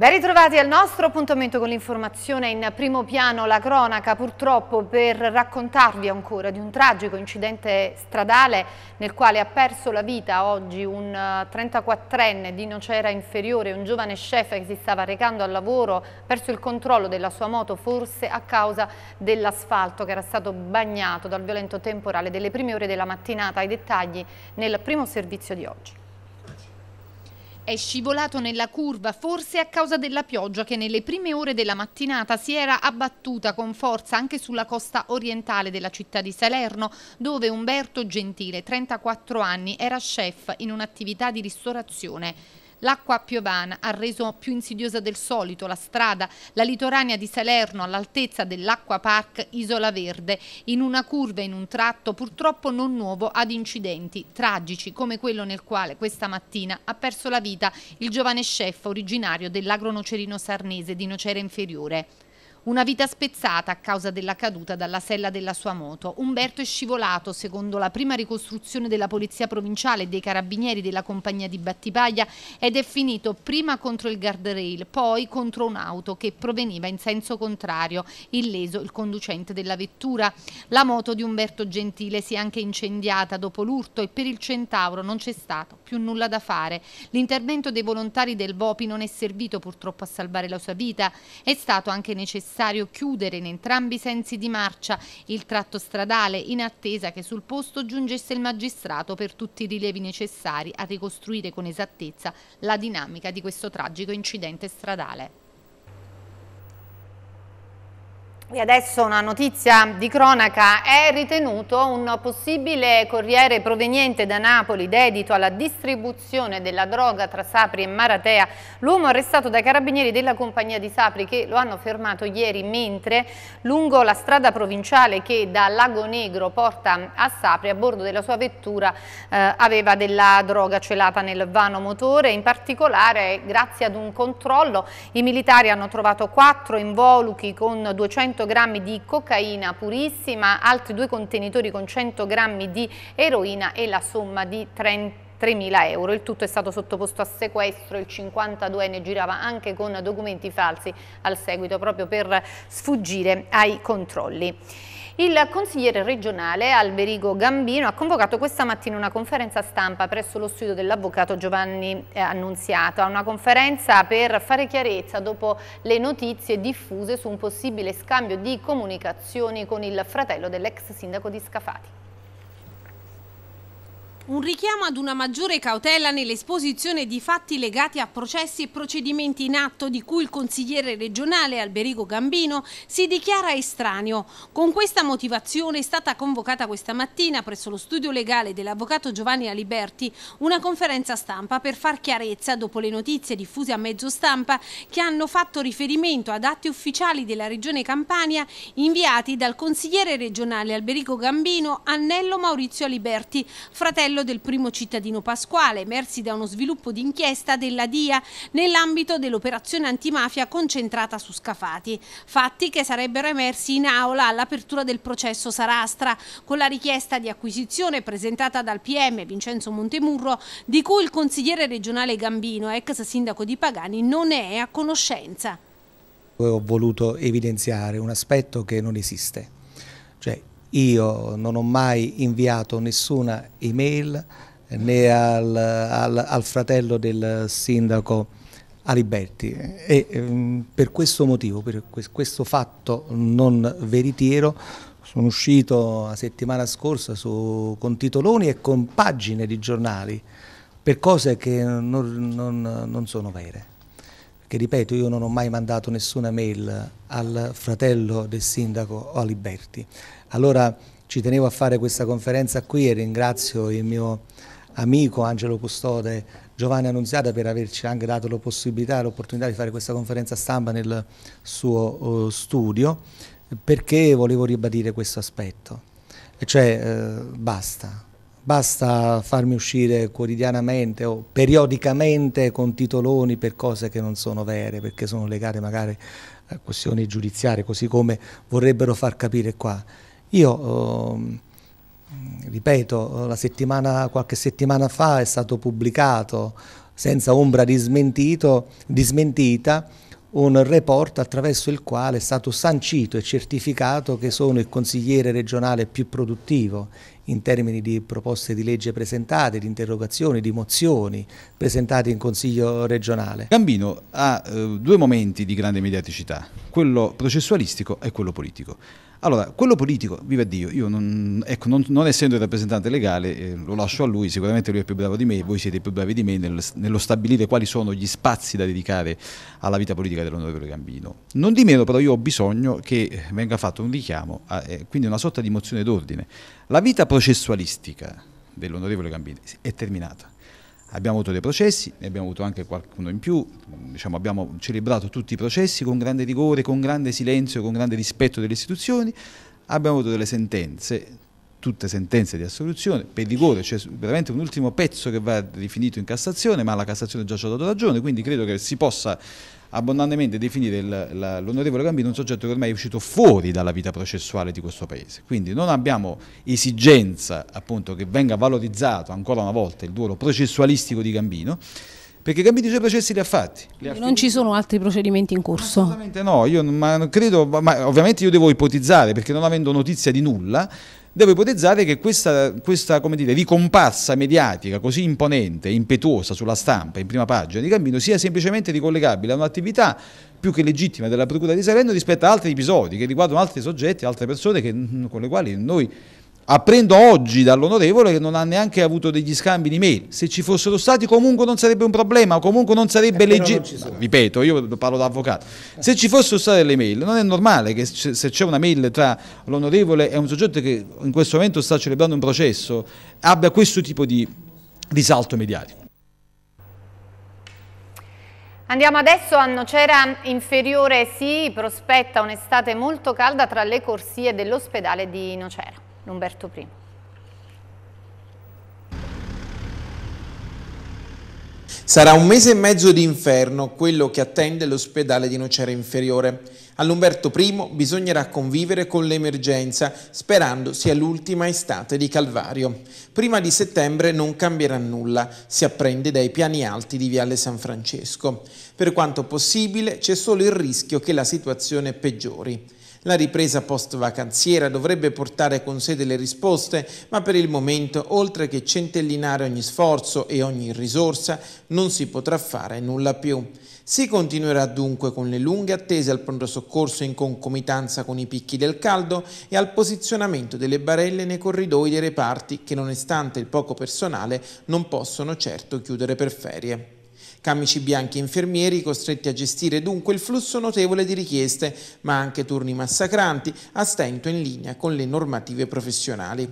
Ben ritrovati al nostro appuntamento con l'informazione in primo piano, la cronaca purtroppo per raccontarvi ancora di un tragico incidente stradale nel quale ha perso la vita oggi un 34enne eh, di Nocera Inferiore, un giovane chef che si stava recando al lavoro, ha perso il controllo della sua moto forse a causa dell'asfalto che era stato bagnato dal violento temporale delle prime ore della mattinata, i dettagli nel primo servizio di oggi. È scivolato nella curva, forse a causa della pioggia che nelle prime ore della mattinata si era abbattuta con forza anche sulla costa orientale della città di Salerno, dove Umberto Gentile, 34 anni, era chef in un'attività di ristorazione. L'acqua piovana ha reso più insidiosa del solito la strada, la litoranea di Salerno all'altezza dell'acqua park Isola Verde, in una curva in un tratto purtroppo non nuovo ad incidenti tragici come quello nel quale questa mattina ha perso la vita il giovane chef originario dell'agronocerino sarnese di Nocera Inferiore. Una vita spezzata a causa della caduta dalla sella della sua moto. Umberto è scivolato, secondo la prima ricostruzione della Polizia Provinciale e dei Carabinieri della Compagnia di Battipaglia, ed è finito prima contro il guardrail, poi contro un'auto che proveniva in senso contrario, illeso il conducente della vettura. La moto di Umberto Gentile si è anche incendiata dopo l'urto e per il centauro non c'è stato più nulla da fare. L'intervento dei volontari del BOPI non è servito purtroppo a salvare la sua vita, è stato anche necessario necessario chiudere in entrambi i sensi di marcia il tratto stradale in attesa che sul posto giungesse il magistrato per tutti i rilievi necessari a ricostruire con esattezza la dinamica di questo tragico incidente stradale. E adesso una notizia di cronaca, è ritenuto un possibile corriere proveniente da Napoli dedito alla distribuzione della droga tra Sapri e Maratea. L'uomo arrestato dai carabinieri della compagnia di Sapri che lo hanno fermato ieri mentre lungo la strada provinciale che da Lago Negro porta a Sapri a bordo della sua vettura eh, aveva della droga celata nel vano motore. In particolare grazie ad un controllo i militari hanno trovato quattro involuchi con 200 100 grammi di cocaina purissima, altri due contenitori con 100 grammi di eroina e la somma di 30 3.000 euro. Il tutto è stato sottoposto a sequestro, il 52enne girava anche con documenti falsi al seguito proprio per sfuggire ai controlli. Il consigliere regionale Alberigo Gambino ha convocato questa mattina una conferenza stampa presso lo studio dell'avvocato Giovanni eh, Annunziata, una conferenza per fare chiarezza dopo le notizie diffuse su un possibile scambio di comunicazioni con il fratello dell'ex sindaco di Scafati. Un richiamo ad una maggiore cautela nell'esposizione di fatti legati a processi e procedimenti in atto di cui il consigliere regionale Alberico Gambino si dichiara estraneo. Con questa motivazione è stata convocata questa mattina presso lo studio legale dell'avvocato Giovanni Aliberti una conferenza stampa per far chiarezza dopo le notizie diffuse a mezzo stampa che hanno fatto riferimento ad atti ufficiali della regione Campania inviati dal consigliere regionale Alberico Gambino Annello Maurizio Aliberti, fratello quello del primo cittadino Pasquale, emersi da uno sviluppo di inchiesta della DIA nell'ambito dell'operazione antimafia concentrata su Scafati. Fatti che sarebbero emersi in aula all'apertura del processo Sarastra, con la richiesta di acquisizione presentata dal PM Vincenzo Montemurro, di cui il consigliere regionale Gambino, ex sindaco di Pagani, non è a conoscenza. Ho voluto evidenziare un aspetto che non esiste io non ho mai inviato nessuna email né al, al, al fratello del sindaco Aliberti e ehm, per questo motivo, per questo fatto non veritiero, sono uscito la settimana scorsa su, con titoloni e con pagine di giornali per cose che non, non, non sono vere che ripeto io non ho mai mandato nessuna mail al fratello del sindaco o a Liberti. Allora ci tenevo a fare questa conferenza qui e ringrazio il mio amico Angelo Custode, Giovanni Annunziata per averci anche dato la possibilità, l'opportunità di fare questa conferenza stampa nel suo uh, studio perché volevo ribadire questo aspetto, e cioè uh, basta, basta farmi uscire quotidianamente o periodicamente con titoloni per cose che non sono vere, perché sono legate magari a questioni giudiziarie, così come vorrebbero far capire qua. Io, eh, ripeto, settimana, qualche settimana fa è stato pubblicato, senza ombra di, di smentita, un report attraverso il quale è stato sancito e certificato che sono il consigliere regionale più produttivo, in termini di proposte di legge presentate, di interrogazioni, di mozioni presentate in Consiglio regionale. Gambino ha eh, due momenti di grande mediaticità, quello processualistico e quello politico. Allora, quello politico, viva Dio, io non, ecco, non, non essendo il rappresentante legale eh, lo lascio a lui, sicuramente lui è più bravo di me, voi siete più bravi di me nel, nello stabilire quali sono gli spazi da dedicare alla vita politica dell'onorevole Gambino. Non di meno però io ho bisogno che eh, venga fatto un richiamo, a, eh, quindi una sorta di mozione d'ordine. La vita processualistica dell'onorevole Gambino è terminata Abbiamo avuto dei processi, ne abbiamo avuto anche qualcuno in più, diciamo, abbiamo celebrato tutti i processi con grande rigore, con grande silenzio, con grande rispetto delle istituzioni, abbiamo avuto delle sentenze, tutte sentenze di assoluzione, per rigore, c'è cioè veramente un ultimo pezzo che va definito in Cassazione, ma la Cassazione già ci ha dato ragione, quindi credo che si possa abbondantemente definire l'onorevole Gambino un soggetto che ormai è uscito fuori dalla vita processuale di questo Paese. Quindi non abbiamo esigenza appunto, che venga valorizzato ancora una volta il ruolo processualistico di Gambino, perché Gambino i suoi processi li ha fatti. Li ha non ci sono altri procedimenti in corso? Assolutamente no, io, ma credo, ma ovviamente io devo ipotizzare perché non avendo notizia di nulla, devo ipotizzare che questa, questa dire, ricomparsa mediatica così imponente, e impetuosa sulla stampa, in prima pagina di Gambino, sia semplicemente ricollegabile a un'attività più che legittima della Procura di Salerno rispetto ad altri episodi che riguardano altri soggetti, altre persone che, con le quali noi Apprendo oggi dall'onorevole che non ha neanche avuto degli scambi di mail. Se ci fossero stati comunque non sarebbe un problema, comunque non sarebbe eh, legittimo. Ripeto, io parlo da avvocato. Se ci fossero state le mail, non è normale che se c'è una mail tra l'onorevole e un soggetto che in questo momento sta celebrando un processo abbia questo tipo di risalto mediatico. Andiamo adesso a Nocera Inferiore, si sì, prospetta un'estate molto calda tra le corsie dell'ospedale di Nocera. Umberto I. Sarà un mese e mezzo di inferno quello che attende l'ospedale di Nocera Inferiore. All'Umberto I bisognerà convivere con l'emergenza, sperando sia l'ultima estate di Calvario. Prima di settembre non cambierà nulla, si apprende dai piani alti di Viale San Francesco. Per quanto possibile c'è solo il rischio che la situazione peggiori. La ripresa post-vacanziera dovrebbe portare con sé delle risposte, ma per il momento, oltre che centellinare ogni sforzo e ogni risorsa, non si potrà fare nulla più. Si continuerà dunque con le lunghe attese al pronto soccorso in concomitanza con i picchi del caldo e al posizionamento delle barelle nei corridoi dei reparti che, nonostante il poco personale, non possono certo chiudere per ferie. Camici bianchi e infermieri costretti a gestire dunque il flusso notevole di richieste, ma anche turni massacranti, a stento in linea con le normative professionali.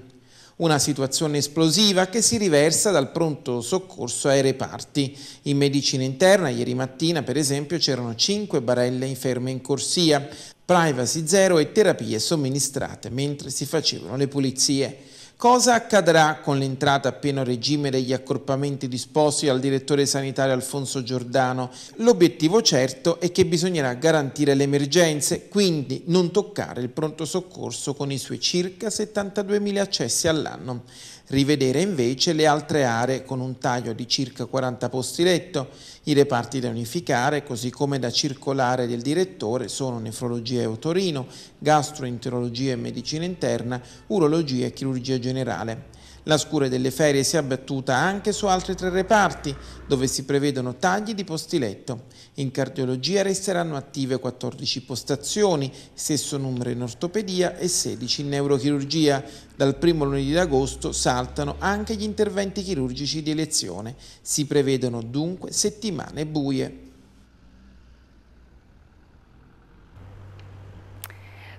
Una situazione esplosiva che si riversa dal pronto soccorso ai reparti. In medicina interna ieri mattina, per esempio, c'erano 5 barelle inferme in corsia, privacy zero e terapie somministrate mentre si facevano le pulizie. Cosa accadrà con l'entrata a pieno regime degli accorpamenti disposti al direttore sanitario Alfonso Giordano? L'obiettivo certo è che bisognerà garantire le emergenze, quindi non toccare il pronto soccorso con i suoi circa 72.000 accessi all'anno rivedere invece le altre aree con un taglio di circa 40 posti letto, i reparti da unificare, così come da circolare del direttore, sono nefrologia e otorino, gastroenterologia e medicina interna, urologia e chirurgia generale. La scure delle ferie si è abbattuta anche su altri tre reparti, dove si prevedono tagli di posti letto. In cardiologia resteranno attive 14 postazioni, stesso numero in ortopedia e 16 in neurochirurgia. Dal primo lunedì d'agosto saltano anche gli interventi chirurgici di elezione. Si prevedono dunque settimane buie.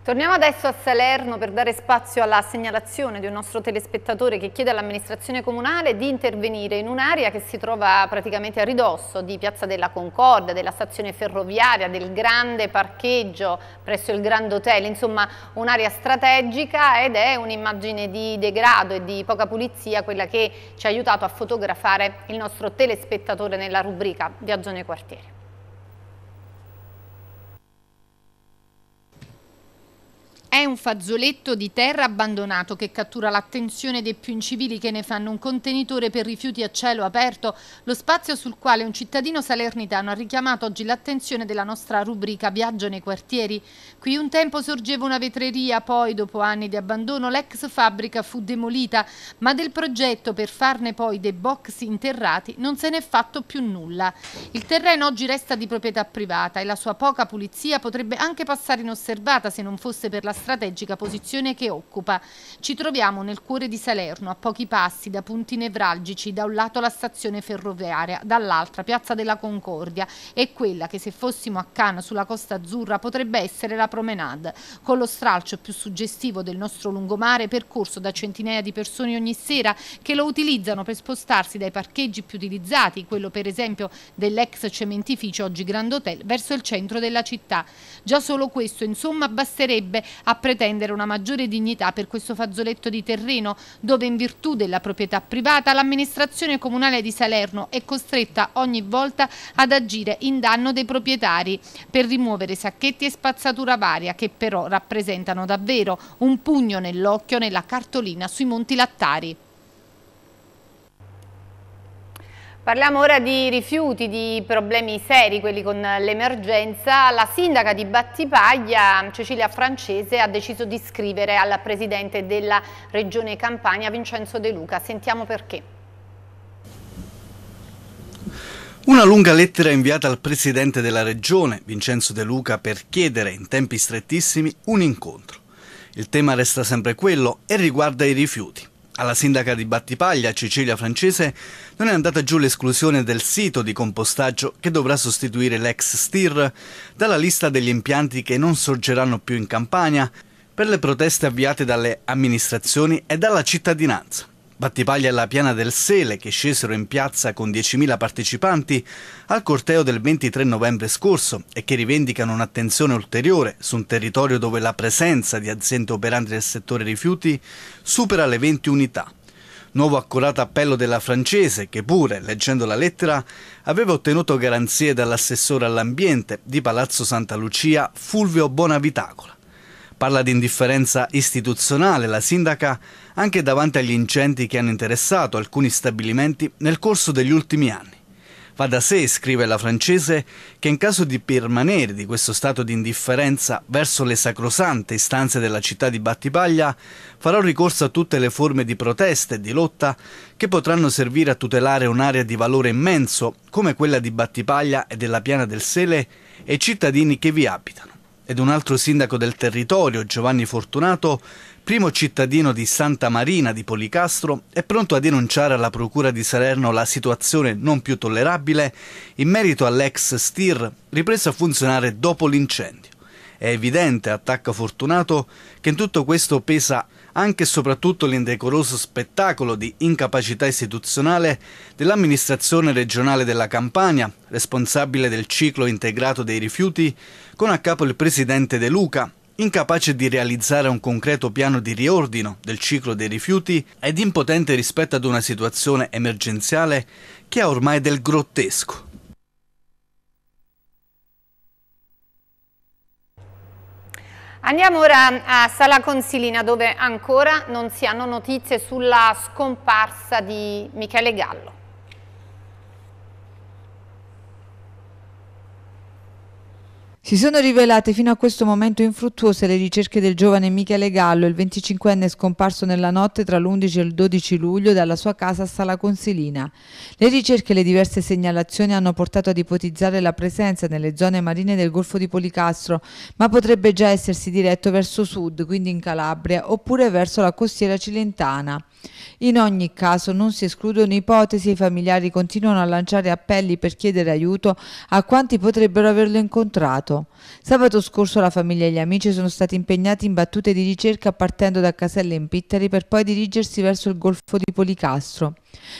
Torniamo adesso a Salerno per dare spazio alla segnalazione di un nostro telespettatore che chiede all'amministrazione comunale di intervenire in un'area che si trova praticamente a ridosso di Piazza della Concordia, della stazione ferroviaria, del grande parcheggio presso il Grand Hotel, insomma un'area strategica ed è un'immagine di degrado e di poca pulizia quella che ci ha aiutato a fotografare il nostro telespettatore nella rubrica Viaggio nei quartieri. È un fazzoletto di terra abbandonato che cattura l'attenzione dei più incivili che ne fanno un contenitore per rifiuti a cielo aperto, lo spazio sul quale un cittadino salernitano ha richiamato oggi l'attenzione della nostra rubrica Viaggio nei quartieri. Qui un tempo sorgeva una vetreria, poi dopo anni di abbandono l'ex fabbrica fu demolita, ma del progetto per farne poi dei box interrati non se n'è fatto più nulla. Il terreno oggi resta di proprietà privata e la sua poca pulizia potrebbe anche passare inosservata se non fosse per la strategica posizione che occupa. Ci troviamo nel cuore di Salerno, a pochi passi da punti nevralgici, da un lato la stazione ferroviaria, dall'altra Piazza della Concordia e quella che se fossimo a Cannes sulla Costa Azzurra potrebbe essere la promenade, con lo stralcio più suggestivo del nostro lungomare percorso da centinaia di persone ogni sera che lo utilizzano per spostarsi dai parcheggi più utilizzati, quello per esempio dell'ex cementificio oggi Grand Hotel, verso il centro della città. Già solo questo insomma basterebbe a pretendere una maggiore dignità per questo fazzoletto di terreno dove in virtù della proprietà privata l'amministrazione comunale di Salerno è costretta ogni volta ad agire in danno dei proprietari per rimuovere sacchetti e spazzatura varia che però rappresentano davvero un pugno nell'occhio nella cartolina sui Monti Lattari. Parliamo ora di rifiuti, di problemi seri, quelli con l'emergenza. La sindaca di Battipaglia, Cecilia Francese, ha deciso di scrivere al presidente della regione Campania, Vincenzo De Luca. Sentiamo perché. Una lunga lettera inviata al presidente della regione, Vincenzo De Luca, per chiedere in tempi strettissimi un incontro. Il tema resta sempre quello e riguarda i rifiuti. Alla sindaca di Battipaglia, Cecilia Francese, non è andata giù l'esclusione del sito di compostaggio che dovrà sostituire l'ex STIR dalla lista degli impianti che non sorgeranno più in Campania per le proteste avviate dalle amministrazioni e dalla cittadinanza. Battipaglia alla Piana del Sele che scesero in piazza con 10.000 partecipanti al corteo del 23 novembre scorso e che rivendicano un'attenzione ulteriore su un territorio dove la presenza di aziende operanti nel settore rifiuti supera le 20 unità nuovo accurato appello della francese che pure, leggendo la lettera, aveva ottenuto garanzie dall'assessore all'ambiente di Palazzo Santa Lucia Fulvio Bonavitacola. Parla di indifferenza istituzionale la sindaca anche davanti agli incendi che hanno interessato alcuni stabilimenti nel corso degli ultimi anni. Va da sé, scrive la francese, che in caso di permanere di questo stato di indifferenza verso le sacrosante istanze della città di Battipaglia, farò ricorso a tutte le forme di protesta e di lotta che potranno servire a tutelare un'area di valore immenso come quella di Battipaglia e della Piana del Sele e i cittadini che vi abitano ed un altro sindaco del territorio, Giovanni Fortunato, primo cittadino di Santa Marina di Policastro, è pronto a denunciare alla Procura di Salerno la situazione non più tollerabile in merito all'ex STIR ripresa a funzionare dopo l'incendio. È evidente, attacca Fortunato, che in tutto questo pesa anche e soprattutto l'indecoroso spettacolo di incapacità istituzionale dell'amministrazione regionale della Campania, responsabile del ciclo integrato dei rifiuti, con a capo il presidente De Luca, incapace di realizzare un concreto piano di riordino del ciclo dei rifiuti ed impotente rispetto ad una situazione emergenziale che ha ormai del grottesco. Andiamo ora a Sala Consilina dove ancora non si hanno notizie sulla scomparsa di Michele Gallo. Si sono rivelate fino a questo momento infruttuose le ricerche del giovane Michele Gallo, il 25enne scomparso nella notte tra l'11 e il 12 luglio dalla sua casa a Sala Consilina. Le ricerche e le diverse segnalazioni hanno portato ad ipotizzare la presenza nelle zone marine del Golfo di Policastro, ma potrebbe già essersi diretto verso sud, quindi in Calabria, oppure verso la costiera cilentana. In ogni caso non si escludono ipotesi e i familiari continuano a lanciare appelli per chiedere aiuto a quanti potrebbero averlo incontrato. Sabato scorso la famiglia e gli amici sono stati impegnati in battute di ricerca partendo da Caselle in Pitteri per poi dirigersi verso il golfo di Policastro.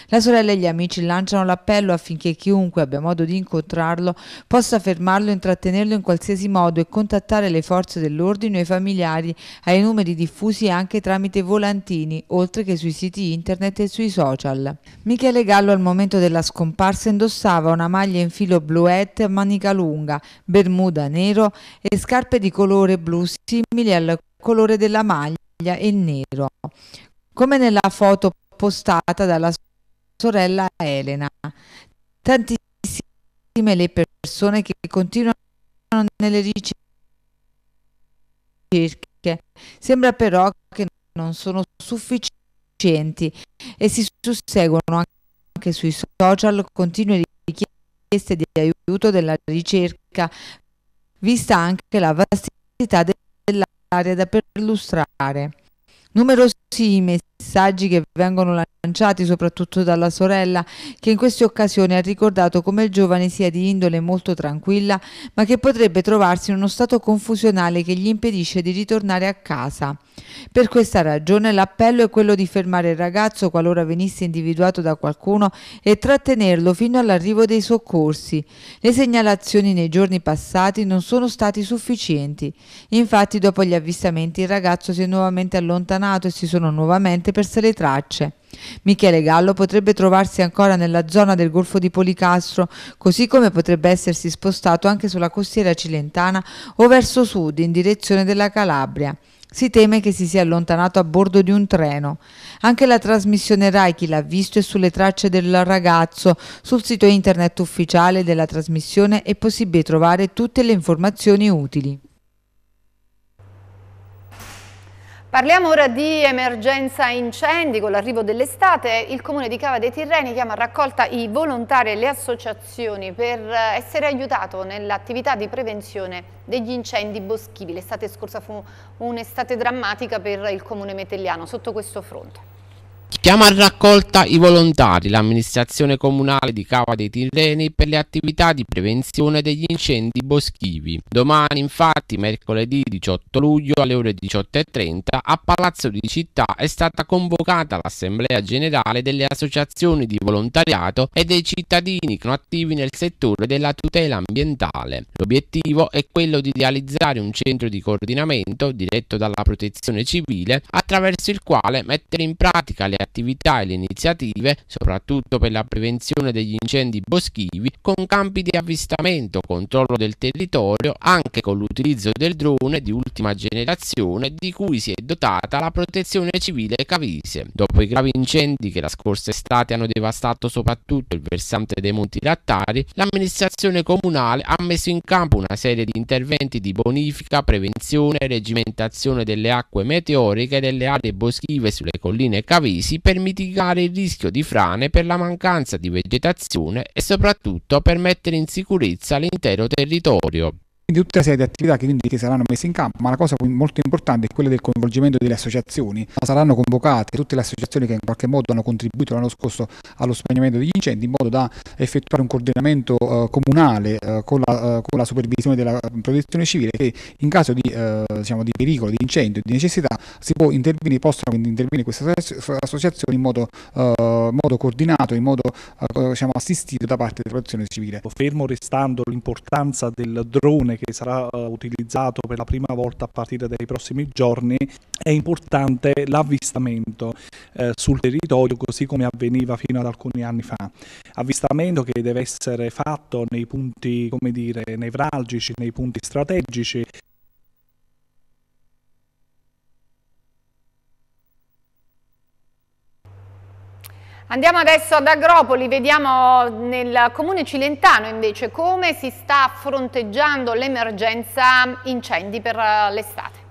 La sorella e gli amici lanciano l'appello affinché chiunque abbia modo di incontrarlo possa fermarlo intrattenerlo in qualsiasi modo e contattare le forze dell'ordine e i familiari ai numeri diffusi anche tramite volantini, oltre che sui siti internet e sui social. Michele Gallo al momento della scomparsa indossava una maglia in filo bluette a manica lunga, bermuda nero e scarpe di colore blu simili al colore della maglia e nero. Come nella foto postata dalla sorella Elena. Tantissime le persone che continuano nelle ricerche. Sembra però che non sono sufficienti e si susseguono anche sui social continue richieste di aiuto della ricerca, vista anche la vastità dell'area da perlustrare. Numerosi i messaggi che vengono lanciati soprattutto dalla sorella che in queste occasioni ha ricordato come il giovane sia di indole molto tranquilla ma che potrebbe trovarsi in uno stato confusionale che gli impedisce di ritornare a casa. Per questa ragione l'appello è quello di fermare il ragazzo qualora venisse individuato da qualcuno e trattenerlo fino all'arrivo dei soccorsi. Le segnalazioni nei giorni passati non sono stati sufficienti. Infatti dopo gli avvistamenti il ragazzo si è nuovamente allontanato e si sono nuovamente perse le tracce. Michele Gallo potrebbe trovarsi ancora nella zona del Golfo di Policastro, così come potrebbe essersi spostato anche sulla costiera cilentana o verso sud in direzione della Calabria. Si teme che si sia allontanato a bordo di un treno. Anche la trasmissione RAI Chi l'ha visto è sulle tracce del ragazzo. Sul sito internet ufficiale della trasmissione è possibile trovare tutte le informazioni utili. Parliamo ora di emergenza incendi. Con l'arrivo dell'estate il Comune di Cava dei Tirreni chiama a raccolta i volontari e le associazioni per eh, essere aiutato nell'attività di prevenzione degli incendi boschivi. L'estate scorsa fu un'estate drammatica per il Comune metelliano sotto questo fronte. Chiama a raccolta i volontari, l'amministrazione comunale di Cava dei Tirreni per le attività di prevenzione degli incendi boschivi. Domani infatti, mercoledì 18 luglio alle ore 18.30, a Palazzo di Città è stata convocata l'Assemblea Generale delle Associazioni di Volontariato e dei cittadini attivi nel settore della tutela ambientale. L'obiettivo è quello di realizzare un centro di coordinamento diretto dalla protezione civile attraverso il quale mettere in pratica le attività e le iniziative, soprattutto per la prevenzione degli incendi boschivi, con campi di avvistamento, controllo del territorio, anche con l'utilizzo del drone di ultima generazione di cui si è dotata la protezione civile cavise. Dopo i gravi incendi che la scorsa estate hanno devastato soprattutto il versante dei Monti Lattari, l'amministrazione comunale ha messo in campo una serie di interventi di bonifica, prevenzione e regimentazione delle acque meteoriche delle aree boschive sulle colline cavise uccisi per mitigare il rischio di frane per la mancanza di vegetazione e soprattutto per mettere in sicurezza l'intero territorio. Quindi tutta una serie di attività che, quindi, saranno messe in campo, ma la cosa molto importante è quella del coinvolgimento delle associazioni. Saranno convocate tutte le associazioni che in qualche modo hanno contribuito l'anno scorso allo spegnimento degli incendi in modo da effettuare un coordinamento eh, comunale eh, con, la, eh, con, la, supervisione della eh, protezione civile che in caso di, eh, diciamo, di pericolo, di incendio, di necessità si può intervenire, possono quindi intervenire queste associazioni in modo, eh, modo coordinato, in modo diciamo, assistito da parte della protezione civile. Fermo restando l'importanza del drone che sarà eh, utilizzato per la prima volta a partire dai prossimi giorni, è importante l'avvistamento eh, sul territorio così come avveniva fino ad alcuni anni fa. Avvistamento che deve essere fatto nei punti come dire, nevralgici, nei punti strategici Andiamo adesso ad Agropoli, vediamo nel comune cilentano invece come si sta fronteggiando l'emergenza incendi per eh, l'estate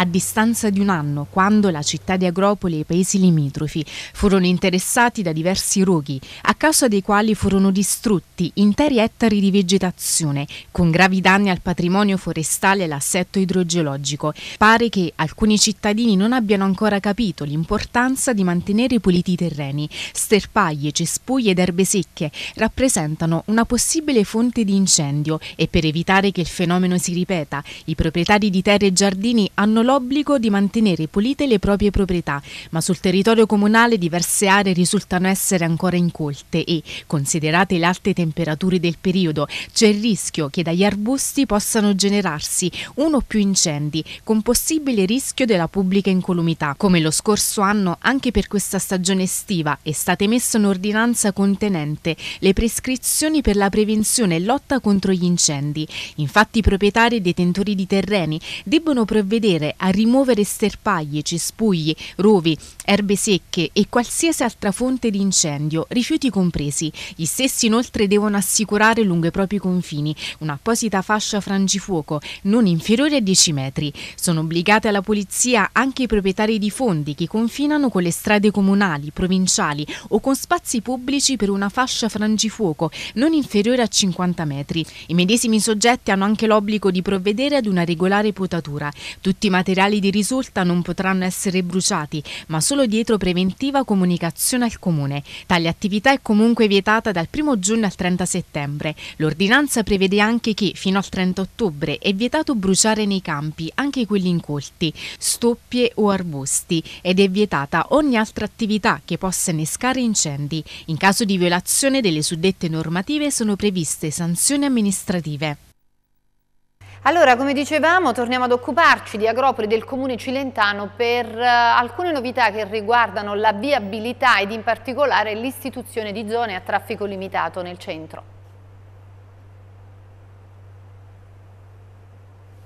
a distanza di un anno, quando la città di Agropoli e i paesi limitrofi furono interessati da diversi roghi, a causa dei quali furono distrutti interi ettari di vegetazione, con gravi danni al patrimonio forestale e all'assetto idrogeologico. Pare che alcuni cittadini non abbiano ancora capito l'importanza di mantenere puliti i terreni. Sterpaglie, cespugli ed erbe secche rappresentano una possibile fonte di incendio e per evitare che il fenomeno si ripeta, i proprietari di terre e giardini hanno l'obbligo di mantenere pulite le proprie proprietà, ma sul territorio comunale diverse aree risultano essere ancora incolte e, considerate le alte temperature del periodo, c'è il rischio che dagli arbusti possano generarsi uno o più incendi, con possibile rischio della pubblica incolumità. Come lo scorso anno, anche per questa stagione estiva è stata emessa un'ordinanza contenente le prescrizioni per la prevenzione e lotta contro gli incendi. Infatti i proprietari e detentori di terreni debbono provvedere a rimuovere sterpaglie, cespugli, rovi, erbe secche e qualsiasi altra fonte di incendio, rifiuti compresi. Gli stessi inoltre devono assicurare lungo i propri confini un'apposita fascia frangifuoco non inferiore a 10 metri. Sono obbligate alla polizia anche i proprietari di fondi che confinano con le strade comunali, provinciali o con spazi pubblici per una fascia frangifuoco non inferiore a 50 metri. I medesimi soggetti hanno anche l'obbligo di provvedere ad una regolare potatura. Tutti i materiali di risulta non potranno essere bruciati, ma solo dietro preventiva comunicazione al Comune. Tale attività è comunque vietata dal 1 giugno al 30 settembre. L'ordinanza prevede anche che, fino al 30 ottobre, è vietato bruciare nei campi, anche quelli incolti, stoppie o arbusti, ed è vietata ogni altra attività che possa innescare incendi. In caso di violazione delle suddette normative sono previste sanzioni amministrative. Allora, come dicevamo, torniamo ad occuparci di Agropoli del Comune Cilentano per uh, alcune novità che riguardano la viabilità ed in particolare l'istituzione di zone a traffico limitato nel centro.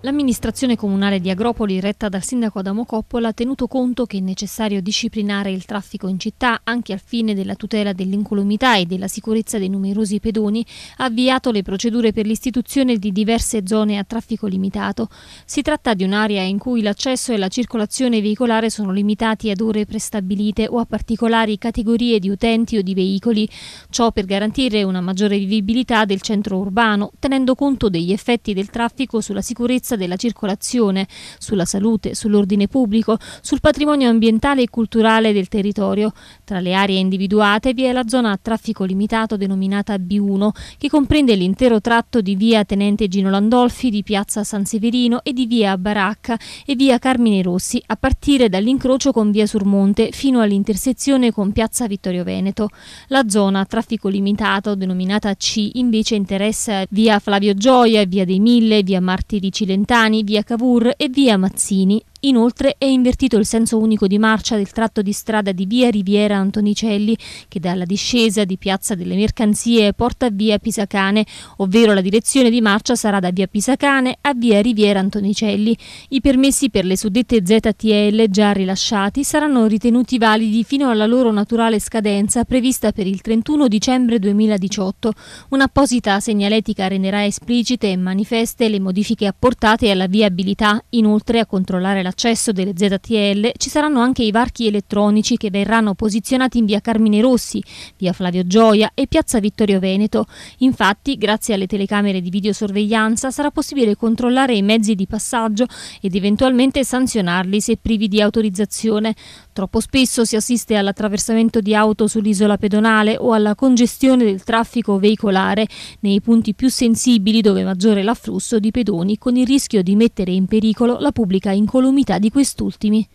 L'amministrazione comunale di Agropoli, retta dal sindaco Adamo Coppola, ha tenuto conto che è necessario disciplinare il traffico in città anche al fine della tutela dell'incolumità e della sicurezza dei numerosi pedoni, ha avviato le procedure per l'istituzione di diverse zone a traffico limitato. Si tratta di un'area in cui l'accesso e la circolazione veicolare sono limitati ad ore prestabilite o a particolari categorie di utenti o di veicoli, ciò per garantire una maggiore vivibilità del centro urbano, tenendo conto degli effetti del traffico sulla sicurezza sicurezza della circolazione, sulla salute, sull'ordine pubblico, sul patrimonio ambientale e culturale del territorio. Tra le aree individuate vi è la zona a traffico limitato denominata B1, che comprende l'intero tratto di via Tenente Gino Landolfi, di piazza San Severino e di via Baracca e via Carmine Rossi, a partire dall'incrocio con via Surmonte fino all'intersezione con piazza Vittorio Veneto. La zona a traffico limitato, denominata C, invece interessa via Flavio Gioia, via dei Mille, via Martiri Cilentino, Montani, via Cavour e via Mazzini. Inoltre è invertito il senso unico di marcia del tratto di strada di via Riviera Antonicelli che dalla discesa di Piazza delle Mercanzie porta via Pisacane, ovvero la direzione di marcia sarà da via Pisacane a via Riviera Antonicelli. I permessi per le suddette ZTL già rilasciati saranno ritenuti validi fino alla loro naturale scadenza prevista per il 31 dicembre 2018. Un'apposita segnaletica renderà esplicite e manifeste le modifiche apportate alla viabilità, inoltre a controllare la accesso delle ZTL ci saranno anche i varchi elettronici che verranno posizionati in via Carmine Rossi, via Flavio Gioia e piazza Vittorio Veneto. Infatti, grazie alle telecamere di videosorveglianza sarà possibile controllare i mezzi di passaggio ed eventualmente sanzionarli se privi di autorizzazione. Troppo spesso si assiste all'attraversamento di auto sull'isola pedonale o alla congestione del traffico veicolare nei punti più sensibili dove è maggiore l'afflusso di pedoni con il rischio di mettere in pericolo la pubblica incolumità attività di quest'ultimi.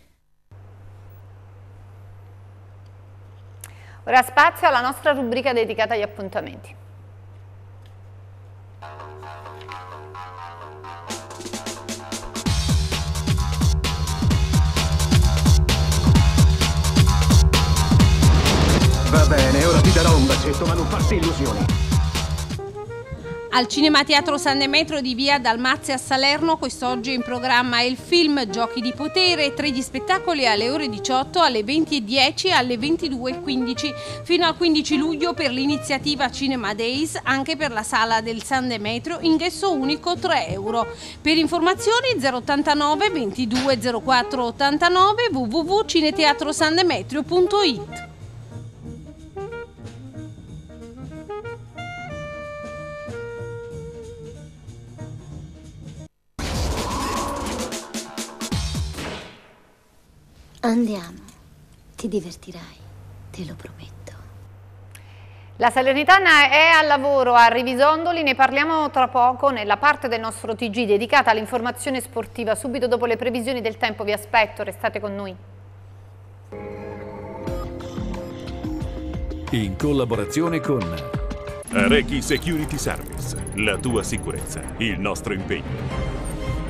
Ora spazio alla nostra rubrica dedicata agli appuntamenti. Va bene, ora ti darò un bacetto, ma non farti illusioni. Al Cinema Teatro San Demetrio di via Dalmazia a Salerno quest'oggi in programma il film Giochi di potere, tre gli spettacoli alle ore 18, alle 20.10 alle 22.15 fino al 15 luglio per l'iniziativa Cinema Days anche per la sala del San Demetrio, ingresso unico 3 euro. Per informazioni 089 22 04 89 www.cineteatrosandemetrio.it Andiamo, ti divertirai, te lo prometto. La Salernitana è al lavoro a Rivisondoli, ne parliamo tra poco nella parte del nostro TG dedicata all'informazione sportiva. Subito dopo le previsioni del tempo vi aspetto, restate con noi. In collaborazione con Rechi Security Service, la tua sicurezza, il nostro impegno.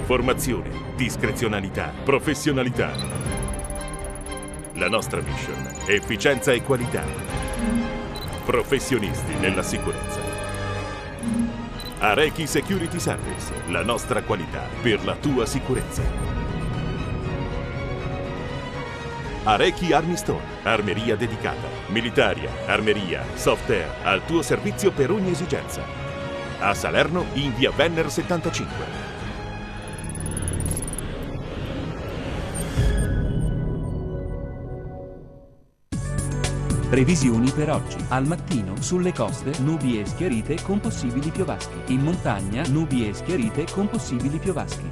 Formazione, discrezionalità, professionalità. La nostra mission è efficienza e qualità. Professionisti nella sicurezza. Arechi Security Service, la nostra qualità per la tua sicurezza. Arechi Army Store, armeria dedicata, militaria, armeria, software, al tuo servizio per ogni esigenza. A Salerno in via Venner 75. Previsioni per oggi. Al mattino sulle coste nubi e schiarite con possibili piovaschi. In montagna nubi e schiarite con possibili piovaschi.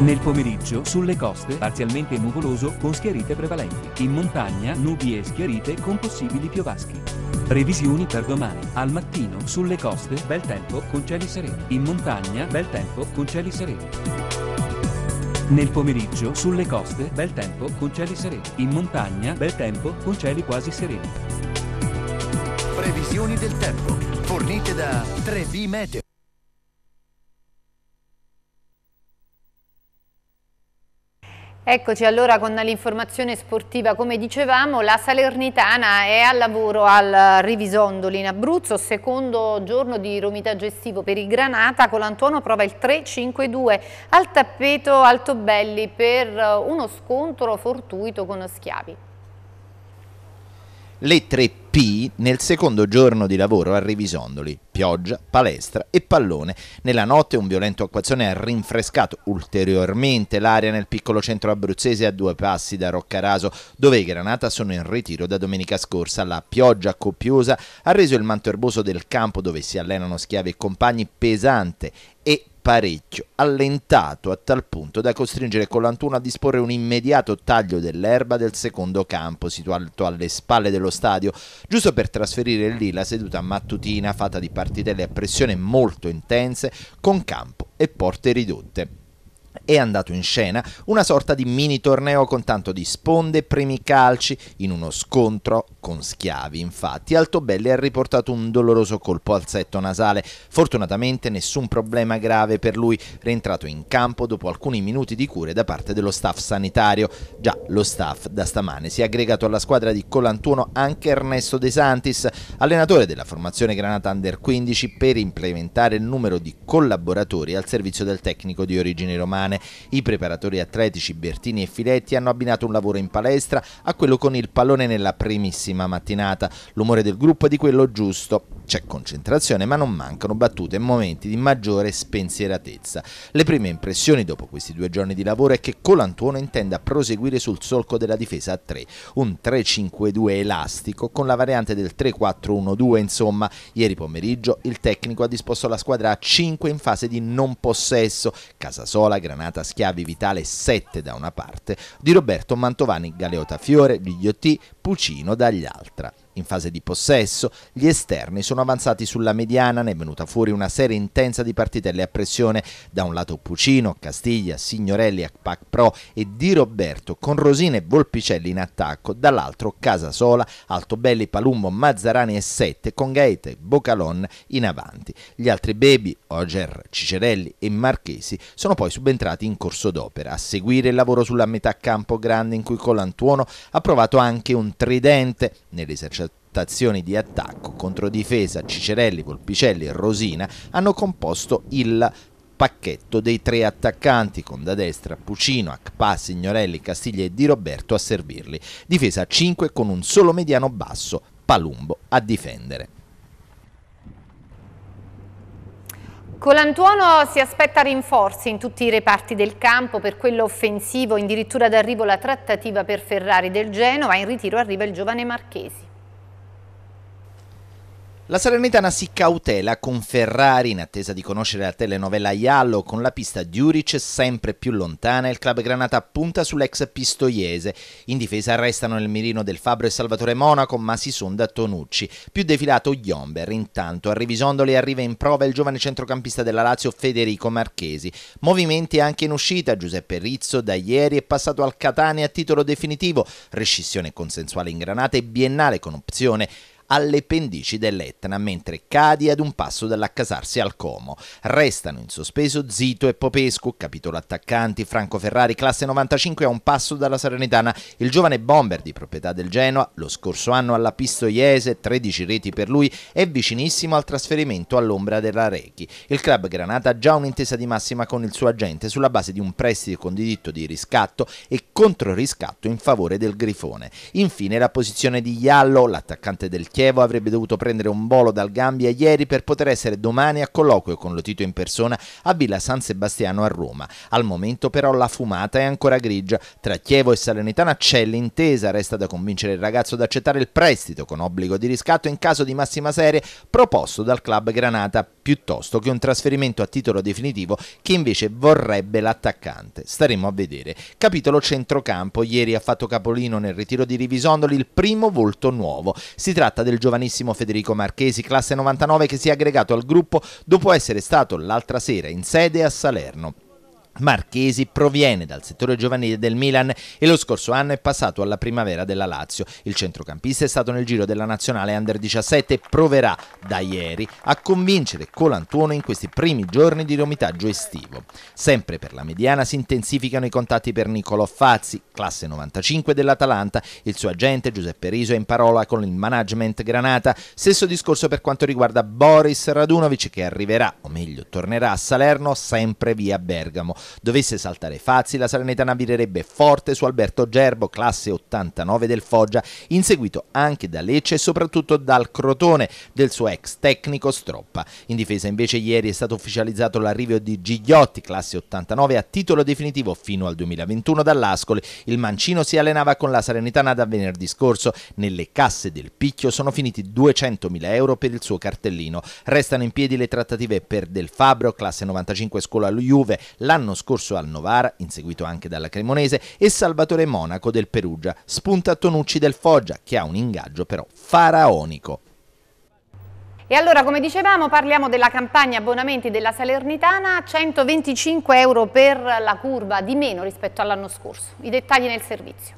Nel pomeriggio sulle coste parzialmente nuvoloso con schiarite prevalenti. In montagna nubi e schiarite con possibili piovaschi. Previsioni per domani. Al mattino sulle coste bel tempo con cieli sereni. In montagna bel tempo con cieli sereni. Nel pomeriggio, sulle coste, bel tempo con cieli sereni. In montagna, bel tempo con cieli quasi sereni. Previsioni del tempo, fornite da 3D Meteo. Eccoci allora con l'informazione sportiva, come dicevamo la Salernitana è al lavoro al Rivisondoli in Abruzzo, secondo giorno di romita gestivo per il Granata, Colantuono prova il 3-5-2 al tappeto Altobelli per uno scontro fortuito con Schiavi. Le tre P nel secondo giorno di lavoro a Rivisondoli, pioggia, palestra e pallone. Nella notte un violento acquazzone ha rinfrescato ulteriormente l'area nel piccolo centro abruzzese a due passi da Roccaraso, dove i Granata sono in ritiro da domenica scorsa. La pioggia copiosa ha reso il manto erboso del campo dove si allenano schiavi e compagni pesante e pareggio, allentato a tal punto da costringere Collantuno a disporre un immediato taglio dell'erba del secondo campo situato alle spalle dello stadio, giusto per trasferire lì la seduta mattutina fatta di partitelle a pressione molto intense con campo e porte ridotte è andato in scena una sorta di mini torneo con tanto di sponde e primi calci in uno scontro con schiavi. Infatti, Altobelli ha riportato un doloroso colpo al setto nasale. Fortunatamente nessun problema grave per lui, rientrato in campo dopo alcuni minuti di cure da parte dello staff sanitario. Già, lo staff da stamane si è aggregato alla squadra di Colantuno anche Ernesto De Santis, allenatore della formazione Granata Under 15 per implementare il numero di collaboratori al servizio del tecnico di origini romane. I preparatori atletici Bertini e Filetti hanno abbinato un lavoro in palestra a quello con il pallone nella primissima prima mattinata. L'umore del gruppo è di quello giusto. C'è concentrazione, ma non mancano battute e momenti di maggiore spensieratezza. Le prime impressioni dopo questi due giorni di lavoro è che Colantuono intenda proseguire sul solco della difesa a 3, un 3-5-2 elastico con la variante del 3-4-1-2, insomma, ieri pomeriggio il tecnico ha disposto la squadra a 5 in fase di non possesso, Casasola, Granata, Schiavi, Vitale 7 da una parte, Di Roberto, Mantovani, Galeota, Fiore, Bigliotti, Pucino, Dagli agli altri in fase di possesso, gli esterni sono avanzati sulla mediana, ne è venuta fuori una serie intensa di partitelle a pressione, da un lato Puccino, Castiglia, Signorelli, Akpak Pro e Di Roberto, con Rosina e Volpicelli in attacco, dall'altro Casasola, Altobelli, Palumbo, Mazzarani e Sette, con Gaete, e Bocalon in avanti. Gli altri Bebi, Oger, Cicerelli e Marchesi, sono poi subentrati in corso d'opera, a seguire il lavoro sulla metà campo grande in cui Colantuono ha provato anche un tridente nell'esercizio azioni di attacco, controdifesa, Cicerelli, Volpicelli e Rosina hanno composto il pacchetto dei tre attaccanti con da destra Pucino, Acpà, Signorelli, Castiglia e Di Roberto a servirli. Difesa 5 con un solo mediano basso, Palumbo a difendere. Colantuono si aspetta rinforzi in tutti i reparti del campo, per quello offensivo addirittura d'arrivo la trattativa per Ferrari del Genova, in ritiro arriva il giovane Marchesi. La Salernitana si cautela con Ferrari in attesa di conoscere la telenovela Iallo con la pista di Uric sempre più lontana il club Granata punta sull'ex Pistoiese. In difesa restano nel mirino del Fabro e Salvatore Monaco ma si sonda Tonucci. Più defilato Ghiomber intanto a Rivisondoli arriva in prova il giovane centrocampista della Lazio Federico Marchesi. Movimenti anche in uscita Giuseppe Rizzo da ieri è passato al Catania a titolo definitivo. Rescissione consensuale in Granata e biennale con opzione alle pendici dell'Etna, mentre Cadi è ad un passo dall'accasarsi al Como. Restano in sospeso Zito e Popescu, capitolo attaccanti, Franco Ferrari, classe 95 a un passo dalla Serenitana, il giovane bomber di proprietà del Genoa, lo scorso anno alla Pistoiese, 13 reti per lui, è vicinissimo al trasferimento all'ombra della Rechi. Il club Granata ha già un'intesa di massima con il suo agente sulla base di un prestito con diritto di riscatto e controriscatto in favore del Grifone. Infine la posizione di Iallo, l'attaccante del Chiesa, Chievo avrebbe dovuto prendere un volo dal Gambia ieri per poter essere domani a colloquio con Lotito in persona a Villa San Sebastiano a Roma. Al momento però la fumata è ancora grigia. Tra Chievo e Salernitana c'è l'intesa, resta da convincere il ragazzo ad accettare il prestito con obbligo di riscatto in caso di massima serie proposto dal club Granata piuttosto che un trasferimento a titolo definitivo che invece vorrebbe l'attaccante. Staremo a vedere. Capitolo centrocampo. Ieri ha fatto capolino nel ritiro di Rivisondoli il primo volto nuovo. Si tratta del giovanissimo Federico Marchesi, classe 99, che si è aggregato al gruppo dopo essere stato l'altra sera in sede a Salerno. Marchesi proviene dal settore giovanile del Milan e lo scorso anno è passato alla primavera della Lazio. Il centrocampista è stato nel giro della nazionale under 17 e proverà da ieri a convincere Colantuono in questi primi giorni di romitaggio estivo. Sempre per la mediana si intensificano i contatti per Niccolò Fazzi, classe 95 dell'Atalanta. Il suo agente Giuseppe Riso è in parola con il management Granata. Stesso discorso per quanto riguarda Boris Radunovic che arriverà, o meglio tornerà a Salerno sempre via Bergamo. Dovesse saltare Fazzi, la Salernitana virerebbe forte su Alberto Gerbo, classe 89 del Foggia, inseguito anche da Lecce e soprattutto dal Crotone del suo ex tecnico Stroppa. In difesa invece ieri è stato ufficializzato l'arrivo di Gigliotti, classe 89, a titolo definitivo fino al 2021 dall'Ascoli. Il mancino si allenava con la Salernitana da venerdì scorso. Nelle casse del Picchio sono finiti 200.000 euro per il suo cartellino. Restano in piedi le trattative per Del Fabro, classe 95 scuola Juve, l'anno scorso al Novara, inseguito anche dalla Cremonese, e Salvatore Monaco del Perugia. Spunta Tonucci del Foggia, che ha un ingaggio però faraonico. E allora, come dicevamo, parliamo della campagna abbonamenti della Salernitana, 125 euro per la curva di meno rispetto all'anno scorso. I dettagli nel servizio.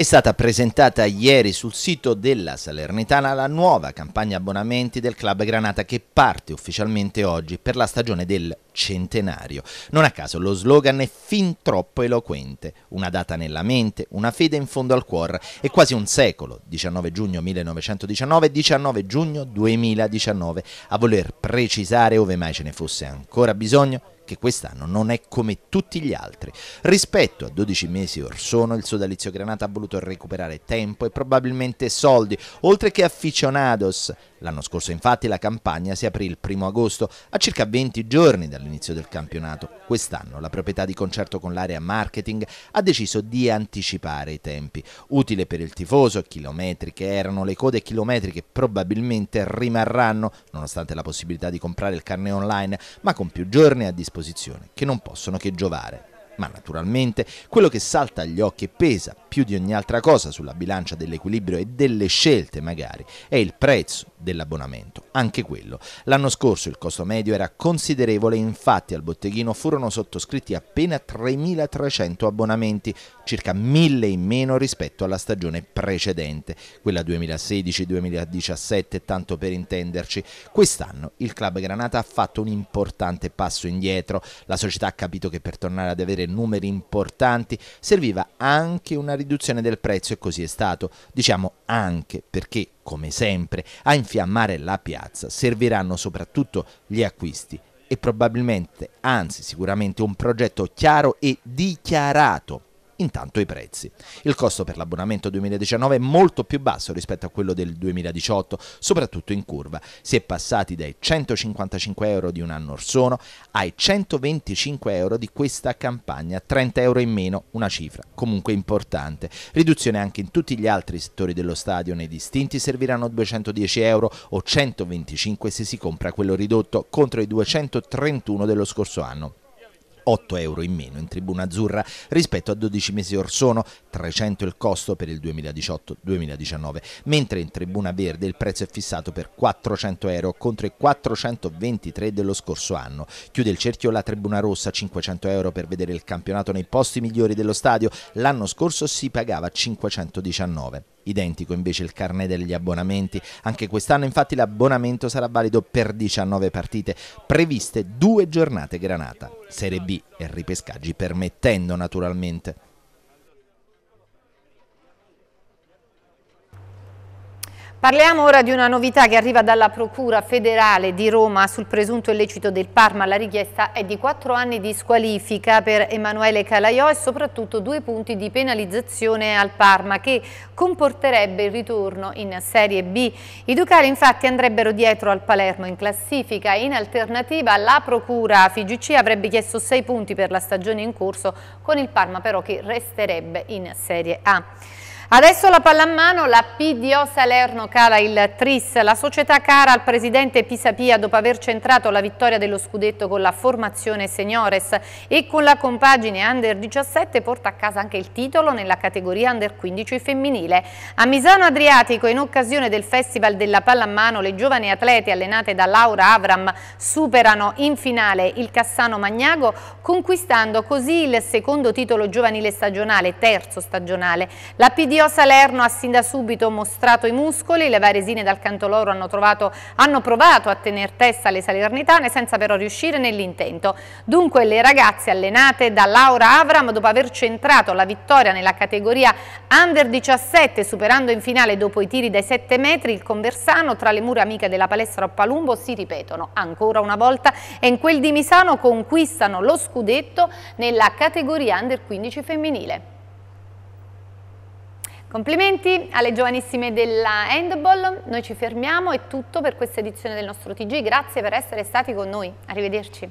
È stata presentata ieri sul sito della Salernitana la nuova campagna abbonamenti del Club Granata che parte ufficialmente oggi per la stagione del centenario. Non a caso lo slogan è fin troppo eloquente, una data nella mente, una fede in fondo al cuore, è quasi un secolo, 19 giugno 1919 19 giugno 2019, a voler precisare, ove mai ce ne fosse ancora bisogno, che quest'anno non è come tutti gli altri. Rispetto a 12 mesi or sono, il sodalizio Granata ha voluto recuperare tempo e probabilmente soldi, oltre che afficionados. L'anno scorso infatti la campagna si aprì il primo agosto, a circa 20 giorni dall'inizio del campionato. Quest'anno la proprietà di concerto con l'area marketing ha deciso di anticipare i tempi. Utile per il tifoso, chilometriche erano le code chilometriche probabilmente rimarranno, nonostante la possibilità di comprare il carne online, ma con più giorni a disposizione disposizione, che non possono che giovare. Ma naturalmente quello che salta agli occhi e pesa più di ogni altra cosa sulla bilancia dell'equilibrio e delle scelte magari è il prezzo dell'abbonamento. Anche quello. L'anno scorso il costo medio era considerevole, infatti al botteghino furono sottoscritti appena 3.300 abbonamenti, circa 1.000 in meno rispetto alla stagione precedente, quella 2016-2017, tanto per intenderci. Quest'anno il club Granata ha fatto un importante passo indietro, la società ha capito che per tornare ad avere numeri importanti serviva anche una riduzione del prezzo e così è stato, diciamo anche perché come sempre, a infiammare la piazza serviranno soprattutto gli acquisti e probabilmente, anzi sicuramente, un progetto chiaro e dichiarato intanto i prezzi. Il costo per l'abbonamento 2019 è molto più basso rispetto a quello del 2018, soprattutto in curva. Si è passati dai 155 euro di un anno or sono ai 125 euro di questa campagna, 30 euro in meno, una cifra comunque importante. Riduzione anche in tutti gli altri settori dello stadio, nei distinti serviranno 210 euro o 125 se si compra quello ridotto contro i 231 dello scorso anno. 8 euro in meno in tribuna azzurra rispetto a 12 mesi or sono, 300 il costo per il 2018-2019, mentre in tribuna verde il prezzo è fissato per 400 euro contro i 423 dello scorso anno. Chiude il cerchio la tribuna rossa, 500 euro per vedere il campionato nei posti migliori dello stadio, l'anno scorso si pagava 519. Identico invece il carnet degli abbonamenti. Anche quest'anno infatti l'abbonamento sarà valido per 19 partite, previste due giornate granata. Serie B e ripescaggi permettendo naturalmente. Parliamo ora di una novità che arriva dalla Procura federale di Roma sul presunto illecito del Parma. La richiesta è di quattro anni di squalifica per Emanuele Calaiò e soprattutto due punti di penalizzazione al Parma che comporterebbe il ritorno in Serie B. I Ducali infatti andrebbero dietro al Palermo in classifica. In alternativa la Procura FIGC avrebbe chiesto sei punti per la stagione in corso con il Parma però che resterebbe in Serie A. Adesso la pallamano, la PDO Salerno cala il Tris, la società cara al presidente Pisapia dopo aver centrato la vittoria dello scudetto con la formazione Seniores e con la compagine Under 17 porta a casa anche il titolo nella categoria Under 15 femminile. A Misano Adriatico in occasione del Festival della Pallamano le giovani atlete allenate da Laura Avram superano in finale il Cassano Magnago conquistando così il secondo titolo giovanile stagionale, terzo stagionale. La PDO Rio Salerno ha sin da subito mostrato i muscoli, le varesine dal canto loro hanno, trovato, hanno provato a tenere testa alle salernitane senza però riuscire nell'intento. Dunque le ragazze allenate da Laura Avram dopo aver centrato la vittoria nella categoria Under 17 superando in finale dopo i tiri dai 7 metri il conversano tra le mura amiche della palestra a Palumbo si ripetono ancora una volta e in quel di Misano conquistano lo scudetto nella categoria Under 15 femminile. Complimenti alle giovanissime della Handball, noi ci fermiamo, è tutto per questa edizione del nostro TG, grazie per essere stati con noi, arrivederci.